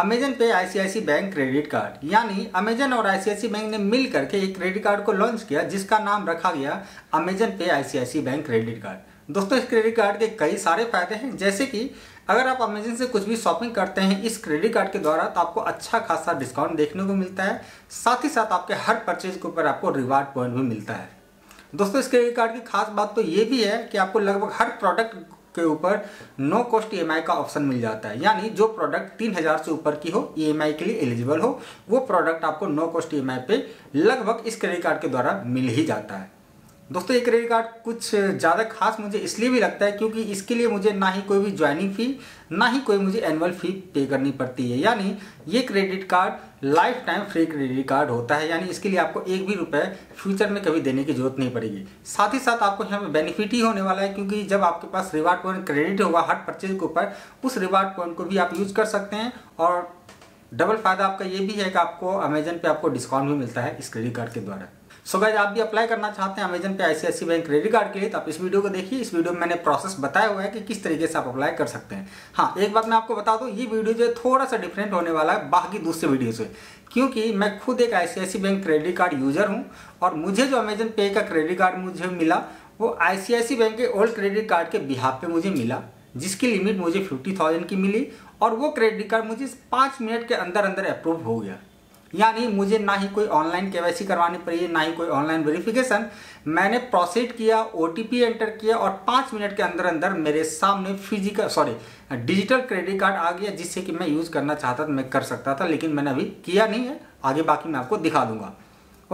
Amazon pay ICICI bank credit card यानी Amazon और ICICI bank ने मिल करके एक क्रेडिट कार्ड को लॉन्च किया जिसका नाम रखा गया Amazon pay ICICI bank credit card दोस्तों इस क्रेडिट कार्ड के कई सारे फायदे हैं जैसे कि अगर आप अमेजन से कुछ भी शॉपिंग करते हैं इस क्रेडिट कार्ड के द्वारा तो आपको अच्छा खासा डिस्काउंट देखने को मिलता है साथ ही साथ आपके हर परचेज के ऊपर आपको रिवार्ड पॉइंट भी मिलता है दोस्तों इस क्रेडिट कार्ड की खास बात तो ये भी है कि आपको लगभग हर प्रोडक्ट के ऊपर नो कॉस्ट ई का ऑप्शन मिल जाता है यानी जो प्रोडक्ट तीन हज़ार से ऊपर की हो ई e के लिए एलिजिबल हो वो प्रोडक्ट आपको नो कॉस्ट ई पे लगभग इस क्रेडिट कार्ड के द्वारा मिल ही जाता है दोस्तों ये क्रेडिट कार्ड कुछ ज़्यादा खास मुझे इसलिए भी लगता है क्योंकि इसके लिए मुझे ना ही कोई भी ज्वाइनिंग फ़ी ना ही कोई मुझे एनुअल फ़ी पे करनी पड़ती है यानी ये credit card lifetime free credit card होता है यानी इसके लिए आपको एक भी रुपए फ्यूचर में कभी देने की जरूरत नहीं पड़ेगी साथ ही साथ आपको यहाँ पर बेनिफिट ही होने वाला है क्योंकि जब आपके पास रिवार्ड पॉइंट क्रेडिट होगा हर परचेज के ऊपर उस रिवार्ड पॉइंट को भी आप यूज़ कर सकते हैं और डबल फायदा आपका ये भी है कि आपको अमेजन पर आपको डिस्काउंट भी मिलता है इस क्रेडिट कार्ड के द्वारा सो so गाइज आप भी अप्लाई करना चाहते हैं Amazon pay ICICI bank credit card के लिए तो आप इस वीडियो को देखिए इस वीडियो में मैंने प्रोसेस बताया हुआ है कि किस तरीके से आप अप्लाई कर सकते हैं हाँ एक बात मैं आपको बता दूँ ये वीडियो जो है थोड़ा सा डिफरेंट होने वाला है बाकी दूसरे वीडियो से क्योंकि मैं खुद एक I bank credit card user हूँ और मुझे जो अमेजन पे का क्रेडिट कार्ड मुझे मिला वो आई बैंक के ओल्ड क्रेडिट कार्ड के बिहार पर मुझे मिला जिसकी लिमिट मुझे फिफ्टी थाउजेंड की मिली और वो क्रेडिट कार्ड मुझे पाँच मिनट के अंदर अंदर अप्रूव हो गया यानी मुझे ना ही कोई ऑनलाइन केवाईसी करवानी पड़ी ना ही कोई ऑनलाइन वेरिफिकेशन मैंने प्रोसीड किया ओ एंटर किया और पाँच मिनट के अंदर अंदर मेरे सामने physical sorry digital credit card आ गया जिससे कि मैं यूज़ करना चाहता था मैं कर सकता था लेकिन मैंने अभी किया नहीं है आगे बाकी मैं आपको दिखा दूंगा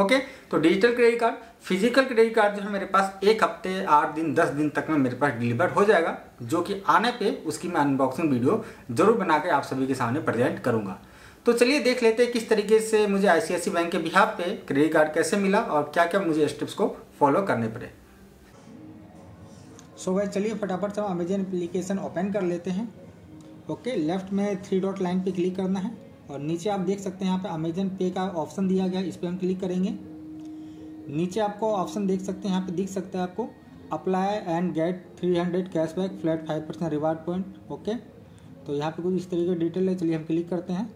ओके तो digital credit card physical credit card जो है मेरे पास एक हफ्ते आठ दिन दस दिन तक में मेरे पास डिलीवर हो जाएगा जो कि आने पे उसकी मैं अनबॉक्सिंग वीडियो जरूर बना के आप सभी के सामने प्रेजेंट करूंगा तो चलिए देख लेते हैं किस तरीके से मुझे आई बैंक के बिहार पे क्रेडिट कार्ड कैसे मिला और क्या क्या मुझे स्टेप्स को फॉलो करने पड़े सो so, वह चलिए फटाफट से हम अमेजन एप्लीकेशन ओपन कर लेते हैं ओके लेफ्ट में थ्री डॉट लाइन पे क्लिक करना है और नीचे आप देख सकते हैं यहाँ पे अमेजन पे का ऑप्शन दिया गया है इस पर हम क्लिक करेंगे नीचे आपको ऑप्शन देख सकते हैं यहाँ पे दिख सकता है आपको apply and get 300 cashback flat five percent reward point okay तो यहाँ पे कुछ इस तरीके का डिटेल है चलिए हम क्लिक करते हैं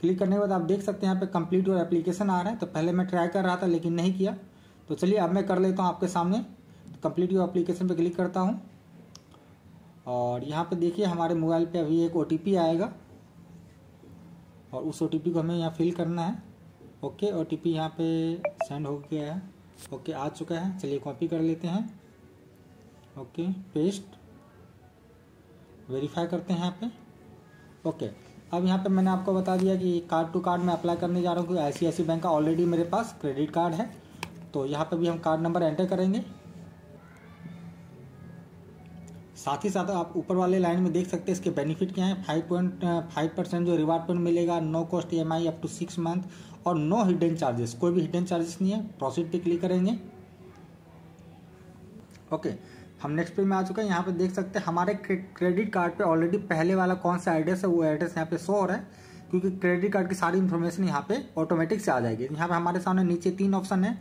क्लिक करने के बाद आप देख सकते हैं यहाँ पे कंप्लीट और एप्लीकेशन आ रहा है तो पहले मैं ट्राई कर रहा था लेकिन नहीं किया तो चलिए अब मैं कर लेता हूँ आपके सामने तो कंप्लीट योर एप्लीकेशन पर क्लिक करता हूँ और यहाँ पे देखिए हमारे मोबाइल पे अभी एक ओ आएगा और उस ओ को हमें यहाँ फिल करना है ओके ओ टी पी यहाँ पे सेंड हो गया है ओके आ चुका है चलिए कॉपी कर लेते हैं ओके पेस्ट वेरीफाई करते हैं यहाँ पे ओके अब यहाँ पे मैंने आपको बता दिया कि कार्ड टू कार्ड मैं अप्लाई करने जा रहा हूँ क्योंकि आई सी बैंक का ऑलरेडी मेरे पास क्रेडिट कार्ड है तो यहाँ पे भी हम कार्ड नंबर एंटर करेंगे साथ ही साथ आप ऊपर वाले लाइन में देख सकते हैं इसके बेनिफिट क्या हैं फाइव पॉइंट फाइव परसेंट जो रिवार्ड पॉइंट मिलेगा no cost E M I up to six month और नो हिडन चार्जेस कोई भी हिडन चार्जेस नहीं है प्रोसीड पे क्लिक करेंगे ओके okay. हम नेक्स्ट पे में आ चुके हैं यहाँ पे देख सकते हैं हमारे क्रेडिट कार्ड पे ऑलरेडी पहले वाला कौन सा एड्रेस है वो एड्रेस यहाँ पे शो हो रहा है क्योंकि क्रेडिट कार्ड की सारी इन्फॉर्मेशन यहाँ पे ऑटोमेटिक से आ जाएगी यहाँ पे हमारे सामने नीचे तीन ऑप्शन है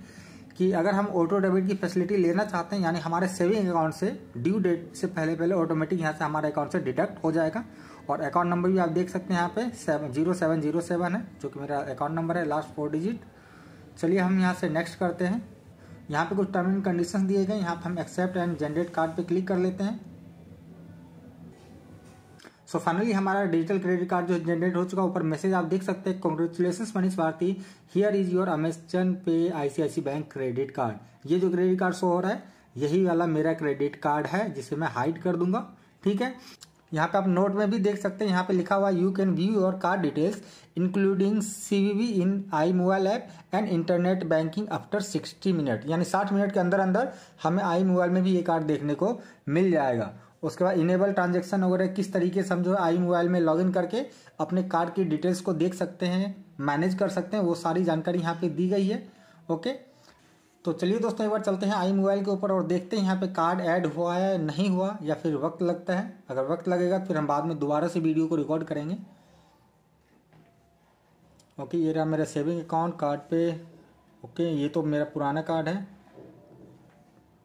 कि अगर हम ऑटो डेबिट की फैसिलिटी लेना चाहते हैं यानी हमारे सेविंग अकाउंट से ड्यू डेट से पहले पहले ऑटोमेटिक यहाँ से हमारे अकाउंट से डिडक्ट हो जाएगा और अकाउंट नंबर भी आप देख सकते हैं यहाँ पे seven zero seven zero seven है जो कि मेरा अकाउंट नंबर है लास्ट फोर डिजिट चलिए हम यहाँ से नेक्स्ट करते हैं यहाँ पे कुछ टर्म एंड कंडीशन दिए गए यहाँ पे हम एक्सेप्ट एंड जनरेट कार्ड पे क्लिक कर लेते हैं सो so फाइनली हमारा डिजिटल क्रेडिट कार्ड जो जनरेट हो चुका ऊपर मैसेज आप देख सकते हैं congratulations Manish Bharti here is your Amazon pay ICICI bank credit card ये जो क्रेडिट कार्ड शो हो रहा है यही वाला मेरा क्रेडिट कार्ड है जिसे मैं हाइड कर दूंगा ठीक है यहाँ पे आप नोट में भी देख सकते हैं यहाँ पे लिखा हुआ you can view your card details including CVV in I mobile app and internet banking after 60 minute यानी 60 मिनट के अंदर अंदर हमें आई मोबाइल में भी ये कार्ड देखने को मिल जाएगा उसके बाद इनेबल ट्रांजेक्शन वगैरह किस तरीके से हम जो आई मोबाइल में इन करके अपने कार्ड की डिटेल्स को देख सकते हैं मैनेज कर सकते हैं वो सारी जानकारी यहाँ पे दी गई है ओके तो चलिए दोस्तों एक बार चलते हैं आई मोबाइल के ऊपर और देखते हैं यहाँ पे कार्ड ऐड हुआ है नहीं हुआ या फिर वक्त लगता है अगर वक्त लगेगा तो फिर हम बाद में दोबारा से वीडियो को रिकॉर्ड करेंगे ओके ये रहा मेरा सेविंग अकाउंट कार्ड पे ओके ये तो मेरा पुराना कार्ड है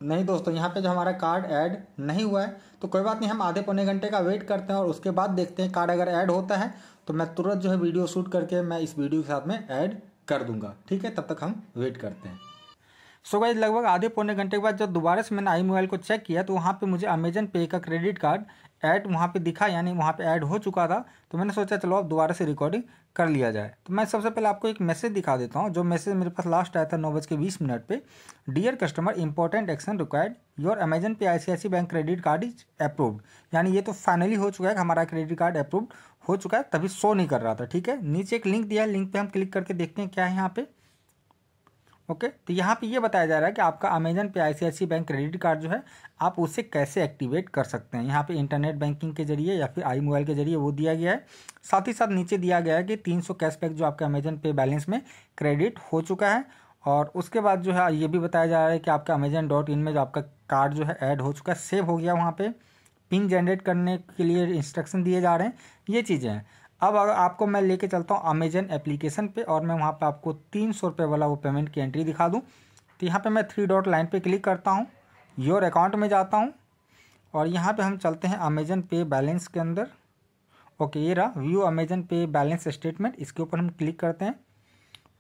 नहीं दोस्तों यहाँ पे जो हमारा कार्ड ऐड नहीं हुआ है तो कोई बात नहीं हम आधे पौने घंटे का वेट करते हैं और उसके बाद देखते हैं कार्ड अगर ऐड होता है तो मैं तुरंत जो है वीडियो शूट करके मैं इस वीडियो के साथ में ऐड कर दूंगा ठीक है तब तक हम वेट करते हैं सो गाइज लगभग आधे पौने घंटे के बाद जब दोबारा से मैंने आई मोबाइल को चेक किया तो वहाँ पे मुझे अमेजन पे का क्रेडिट कार्ड ऐड वहाँ पे दिखा यानी वहाँ पे ऐड हो चुका था तो मैंने सोचा चलो अब दोबारा से रिकॉर्डिंग कर लिया जाए तो मैं सबसे पहले आपको एक मैसेज दिखा देता हूँ जो मैसेज मेरे पास लास्ट आया था नौ बज के बीस मिनट पर dear customer important action required your Amazon pay I bank credit card is approved यानी ये तो फाइनली हो चुका है हमारा क्रेडिट कार्ड अप्रूव्ड हो चुका है तभी शो नहीं कर रहा था ठीक है नीचे एक लिंक दिया है लिंक पर हम क्लिक करके देखते हैं क्या है यहाँ पर ओके तो यहाँ पे ये बताया जा रहा है कि आपका Amazon pay I bank credit card जो है आप उसे कैसे एक्टिवेट कर सकते हैं यहाँ पे इंटरनेट बैंकिंग के जरिए या फिर आई मोबाइल के जरिए वो दिया गया है साथ ही साथ नीचे दिया गया है कि तीन सौ कैशबैक जो आपका अमेजन पे बैलेंस में क्रेडिट हो चुका है और उसके बाद जो है ये भी बताया जा रहा है कि आपका अमेजन डॉट इन में जो आपका कार्ड जो है ऐड हो चुका है सेव हो गया वहाँ पर पिन जनरेट करने के लिए इंस्ट्रक्शन दिए जा रहे हैं ये चीज़ें हैं अब अगर आपको मैं लेके चलता हूँ अमेजन एप्लीकेशन पे और मैं वहाँ पे आपको तीन सौ रुपये वाला वो पेमेंट की एंट्री दिखा दूँ तो यहाँ पे मैं थ्री डॉट लाइन पे क्लिक करता हूँ योर अकाउंट में जाता हूँ और यहाँ पे हम चलते हैं अमेजन पे बैलेंस के अंदर ओके ये रहा view Amazon pay balance statement इसके ऊपर हम क्लिक करते हैं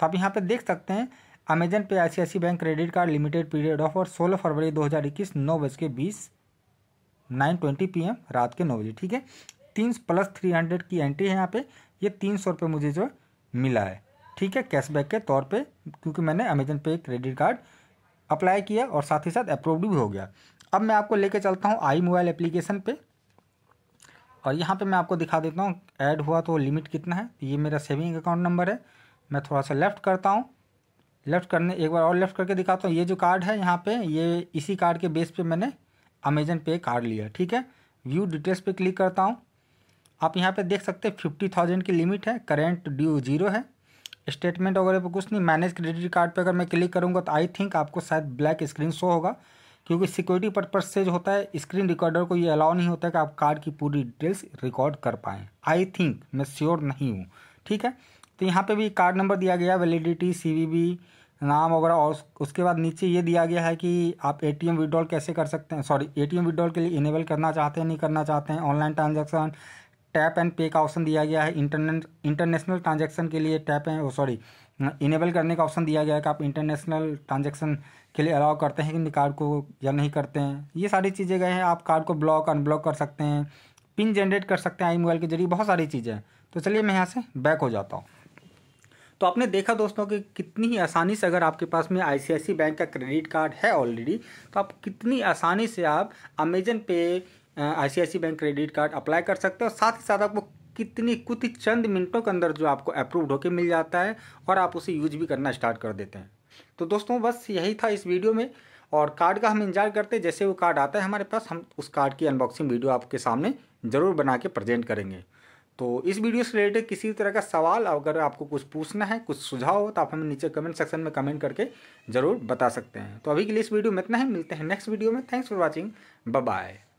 तो आप यहाँ पर देख सकते हैं Amazon pay I bank credit card limited period off और सोलह फरवरी दो हज़ार इक्कीस नौ बज के बीस नाइन ट्वेंटी पी एम रात के नौ बजे ठीक है तीन प्लस थ्री हंड्रेड की एंट्री है यहाँ पे ये तीन सौ रुपये मुझे जो मिला है ठीक है कैशबैक के तौर पे क्योंकि मैंने अमेजन पे क्रेडिट कार्ड अप्लाई किया और साथ ही साथ अप्रूव्ड भी हो गया अब मैं आपको लेके चलता हूँ आई मोबाइल एप्लीकेशन पे और यहाँ पे मैं आपको दिखा देता हूँ ऐड हुआ तो लिमिट कितना है ये मेरा सेविंग अकाउंट नंबर है मैं थोड़ा सा लेफ़्ट करता हूँ लेफ़्ट करने एक बार और लेफ़्ट करके दिखाता हूँ ये जो कार्ड है यहाँ पे ये इसी कार्ड के बेस पे मैंने अमेजन पे कार्ड लिया ठीक है व्यू डिटेल्स पे क्लिक करता हूँ आप यहाँ पे देख सकते हैं फिफ्टी थाउजेंड की लिमिट है करेंट ड्यू जीरो है स्टेटमेंट वगैरह पर कुछ नहीं मैनेज क्रेडिट कार्ड पे अगर मैं क्लिक करूँगा तो आई थिंक आपको शायद ब्लैक स्क्रीन शो होगा क्योंकि सिक्योरिटी पर्पज से जो होता है स्क्रीन रिकॉर्डर को ये अलाउ नहीं होता है कि आप कार्ड की पूरी डिटेल्स रिकॉर्ड कर पाएँ आई थिंक मैं श्योर नहीं हूँ ठीक है तो यहाँ पर भी कार्ड नंबर दिया गया वैलिडिटी सी नाम वगैरह और उसके बाद नीचे ये दिया गया है कि आप ए टी विड्रॉल कैसे कर सकते हैं सॉरी ए टी विड्रॉल के लिए इनेबल करना चाहते हैं नहीं करना चाहते हैं ऑनलाइन ट्रांजेक्शन टैप एंड पे का ऑप्शन दिया गया है इंटरनेट इंटरनेशनल ट्रांजेक्शन के लिए टैप एंड सॉरी इनेबल करने का ऑप्शन दिया गया है कि आप इंटरनेशनल ट्रांजेक्शन के लिए अलाउ करते हैं कि कार्ड को या नहीं करते हैं ये सारी चीज़ें गए हैं आप कार्ड को ब्लॉक अनब्लॉक कर सकते हैं पिन जनरेट कर सकते हैं आई मोबाइल के जरिए बहुत सारी चीज़ें हैं तो चलिए मैं यहाँ से बैक हो जाता हूँ तो आपने देखा दोस्तों कि कितनी ही आसानी से अगर आपके पास में आई बैंक का क्रेडिट कार्ड है ऑलरेडी तो आप कितनी आसानी से आप Amazon pay I bank credit card apply कर सकते हो साथ ही साथ आपको कितनी कुछ चंद मिनटों के अंदर जो आपको अप्रूव्ड होके मिल जाता है और आप उसे यूज भी करना स्टार्ट कर देते हैं तो दोस्तों बस यही था इस वीडियो में और कार्ड का हम इंतजार करते हैं जैसे वो कार्ड आता है हमारे पास हम उस कार्ड की अनबॉक्सिंग वीडियो आपके सामने ज़रूर बना के प्रजेंट करेंगे तो इस वीडियो से रिलेटेड किसी भी तरह का सवाल अगर आपको कुछ पूछना है कुछ सुझाव हो तो आप हमें नीचे कमेंट सेक्शन में कमेंट करके ज़रूर बता सकते हैं तो अभी के लिए इस वीडियो में इतना ही मिलते हैं नेक्स्ट वीडियो में थैंक्स फॉर वॉचिंग बाय